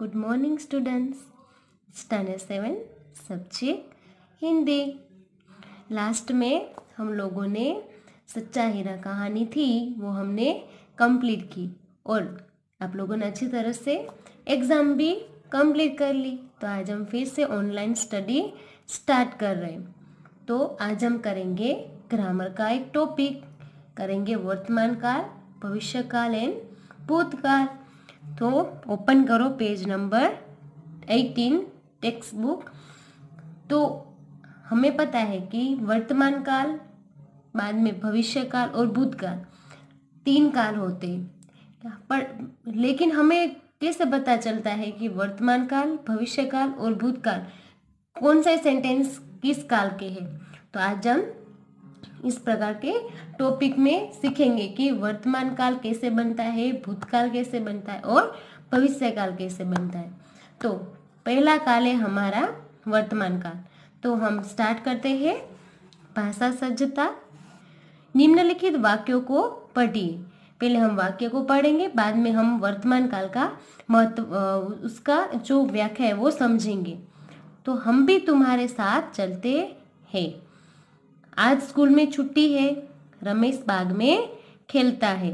good morning students standard seven subject Hindi last में हम लोगों ने सच्चा हीरा कहानी थी वो हमने कंप्लीट की और आप लोगों ने अच्छी तरह से एग्ज़ाम भी कंप्लीट कर ली तो आज हम फिर से ऑनलाइन स्टडी स्टार्ट कर रहे हैं तो आज हम करेंगे ग्रामर का एक टॉपिक करेंगे वर्तमान काल भविष्य काल एंड भूतकाल तो ओपन करो page number eighteen textbook तो हमें पता है कि वर्तमान काल बाद में भविष्य काल और भूतकाल तीन काल होते पर लेकिन हमें कैसे पता चलता है कि वर्तमान काल भविष्य काल और भूतकाल कौन सा सेंटेंस किस काल के हैं तो आज हम इस प्रकार के टॉपिक में सीखेंगे कि वर्तमान काल कैसे बनता है भूतकाल कैसे बनता है और भविष्य काल कैसे बनता है तो पहला काल है हमारा वर्तमान काल तो हम स्टार्ट करते हैं भाषा सज्जता निम्नलिखित वाक्यों को पढ़िए पहले हम वाक्य को पढ़ेंगे बाद में हम वर्तमान काल का महत्व उसका जो व्याख्या है वो समझेंगे तो हम भी तुम्हारे साथ चलते हैं आज स्कूल में छुट्टी है रमेश बाग में खेलता है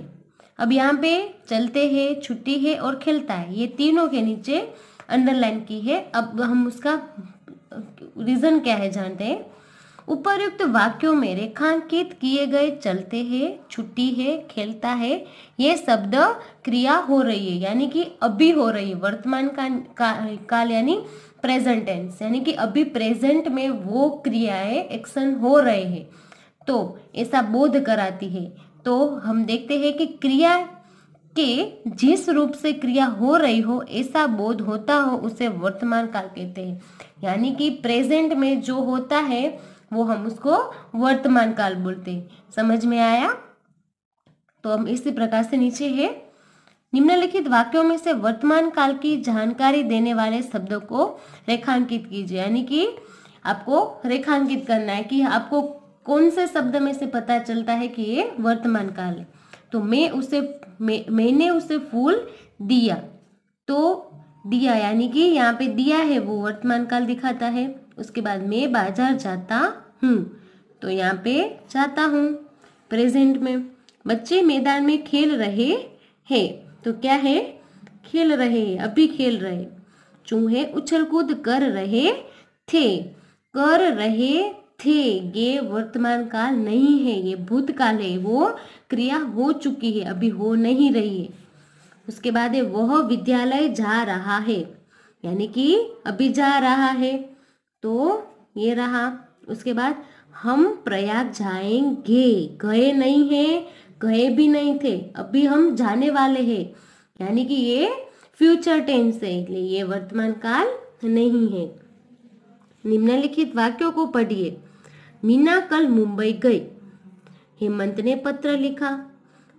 अब यहाँ पे चलते हैं छुट्टी है और खेलता है ये तीनों के नीचे अंडरलाइन की है अब हम उसका रीज़न क्या है जानते हैं उपरयुक्त वाक्यों में रेखांकित किए गए चलते हैं छुट्टी है खेलता है ये शब्द क्रिया हो रही है यानी कि अभी हो रही है वर्तमान का, का, काल यानी प्रेजेंट टेंस यानी कि अभी प्रेजेंट में वो क्रियाएं एक्शन हो रहे हैं तो ऐसा बोध कराती है तो हम देखते हैं कि क्रिया के जिस रूप से क्रिया हो रही हो ऐसा बोध होता हो उसे वर्तमान काल कहते हैं यानी कि प्रेजेंट में जो होता है वो हम उसको वर्तमान काल बोलते हैं समझ में आया तो हम इसी प्रकार से नीचे है निम्नलिखित वाक्यों में से वर्तमान काल की जानकारी देने वाले शब्दों को रेखांकित कीजिए यानी कि आपको रेखांकित करना है कि आपको कौन से शब्द में से पता चलता है कि ये वर्तमान काल है तो मैं उसे मे, मैंने उसे फूल दिया तो दिया यानी कि यहाँ पे दिया है वो वर्तमान काल दिखाता है उसके बाद मैं बाजार जाता हूँ तो यहाँ पे जाता हूँ प्रेजेंट में बच्चे मैदान में खेल रहे हैं तो क्या है खेल रहे अभी खेल रहे चूहे उछल कूद कर रहे थे कर रहे थे ये वर्तमान काल नहीं है ये भूतकाल है वो क्रिया हो चुकी है अभी हो नहीं रही है उसके बाद है वह विद्यालय जा रहा है यानी कि अभी जा रहा है तो ये रहा उसके बाद हम प्रयाग जाएंगे गए नहीं है गए भी नहीं थे अभी हम जाने वाले हैं यानी कि ये फ्यूचर टेंस है इसलिए ये वर्तमान काल नहीं है निम्नलिखित वाक्यों को पढ़िए मीना कल मुंबई गई हेमंत ने पत्र लिखा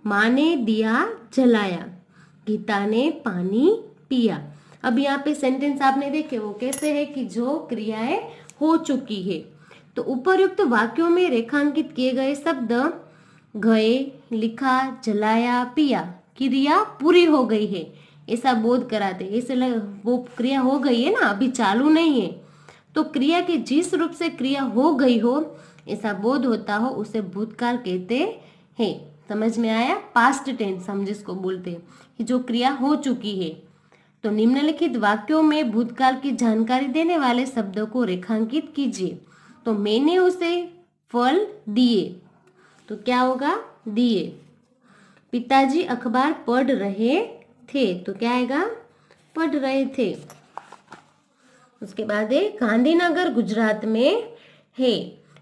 माँ ने दिया जलाया गीता ने पानी पिया अब यहाँ पे सेंटेंस आपने देखे वो कैसे है कि जो क्रियाएं हो चुकी है तो उपरोक्त वाक्यों में रेखांकित किए गए शब्द गए लिखा जलाया पिया क्रिया पूरी हो गई है ऐसा बोध कराते ऐसे लग, वो क्रिया हो गई है ना अभी चालू नहीं है तो क्रिया के जिस रूप से क्रिया हो गई हो ऐसा बोध होता हो उसे भूतकाल कहते हैं समझ में आया पास्ट टेंस हम जिसको बोलते हैं कि जो क्रिया हो चुकी है तो निम्नलिखित वाक्यों में भूतकाल की जानकारी देने वाले शब्दों को रेखांकित कीजिए तो मैंने उसे फल दिए तो क्या होगा दिए पिताजी अखबार पढ़ रहे थे तो क्या आएगा पढ़ रहे थे उसके बाद है गांधीनगर गुजरात में है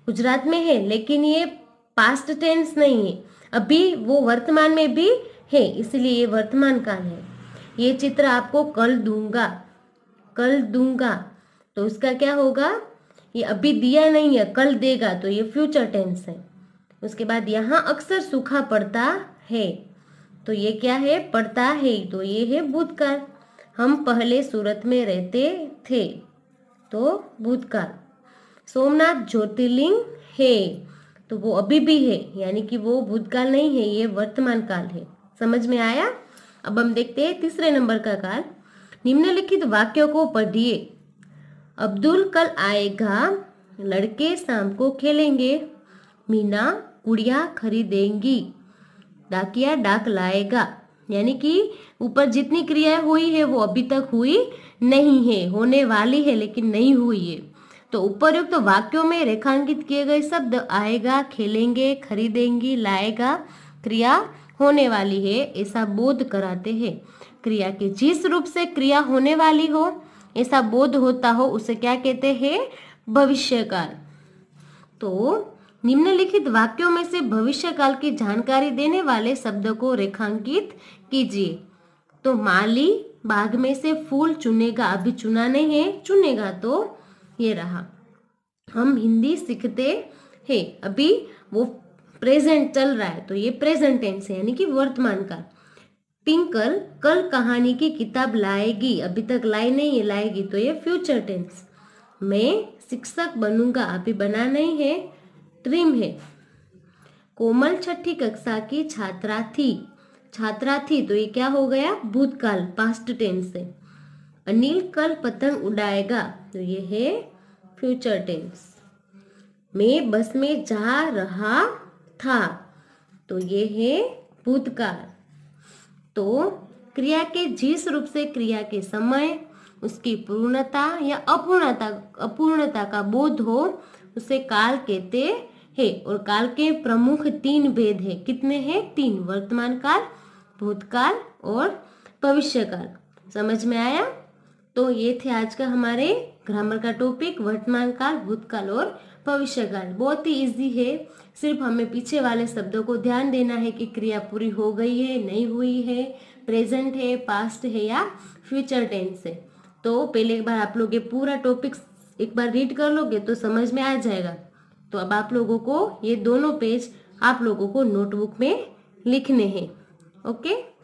गुजरात में है लेकिन ये पास्ट टेंस नहीं है अभी वो वर्तमान में भी है इसलिए ये वर्तमान काल है ये चित्र आपको कल दूंगा कल दूंगा तो उसका क्या होगा ये अभी दिया नहीं है कल देगा तो ये फ्यूचर टेंस है उसके बाद यहाँ अक्सर सूखा पड़ता है तो ये क्या है पड़ता है तो ये है भूतकाल हम पहले सूरत में रहते थे तो भूतकाल सोमनाथ ज्योतिर्लिंग है तो वो अभी भी है यानी कि वो भूतकाल नहीं है ये वर्तमान काल है समझ में आया अब हम देखते हैं तीसरे नंबर का काल निम्नलिखित वाक्यों को पढ़िए अब्दुल कल आएगा लड़के शाम को खेलेंगे मीना गुड़िया खरीदेंगी डाकिया डाक लाएगा यानी कि ऊपर जितनी क्रियाएं हुई है वो अभी तक हुई नहीं है होने वाली है लेकिन नहीं हुई है तो उपरुक्त तो वाक्यों में रेखांकित किए गए शब्द आएगा खेलेंगे खरीदेंगी लाएगा क्रिया होने वाली है ऐसा बोध कराते हैं क्रिया के जिस रूप से क्रिया होने वाली हो ऐसा बोध होता हो उसे क्या कहते हैं भविष्यकाल तो निम्नलिखित वाक्यों में से भविष्य काल की जानकारी देने वाले शब्द को रेखांकित कीजिए तो माली बाग में से फूल चुनेगा अभी चुना नहीं है चुनेगा तो ये रहा हम हिंदी सीखते हैं अभी वो प्रेजेंट चल रहा है तो ये प्रेजेंट टेंस है यानी कि वर्तमान काल पिंकल कल कहानी की किताब लाएगी अभी तक लाई नहीं है लाएगी तो ये फ्यूचर टेंस मैं शिक्षक बनूंगा अभी बना नहीं है कृत्रिम है कोमल छठी कक्षा की छात्रा थी छात्रा थी तो ये क्या हो गया भूतकाल पास्ट टेंस है अनिल कल पतंग उड़ाएगा तो ये है फ्यूचर टेंस मैं बस में जा रहा था तो ये है भूतकाल तो क्रिया के जिस रूप से क्रिया के समय उसकी पूर्णता या अपूर्णता अपूर्णता का बोध हो उसे काल कहते है और काल के प्रमुख तीन भेद है कितने हैं तीन वर्तमान काल भूतकाल और भविष्य काल समझ में आया तो ये थे आज का हमारे ग्रामर का टॉपिक वर्तमान काल भूतकाल और भविष्य काल बहुत ही इजी है सिर्फ हमें पीछे वाले शब्दों को ध्यान देना है कि क्रिया पूरी हो गई है नहीं हुई है प्रेजेंट है पास्ट है या फ्यूचर टेंस है तो पहले एक बार आप लोग ये पूरा टॉपिक एक बार रीड कर लोगे तो समझ में आ जाएगा तो अब आप लोगों को ये दोनों पेज आप लोगों को नोटबुक में लिखने हैं ओके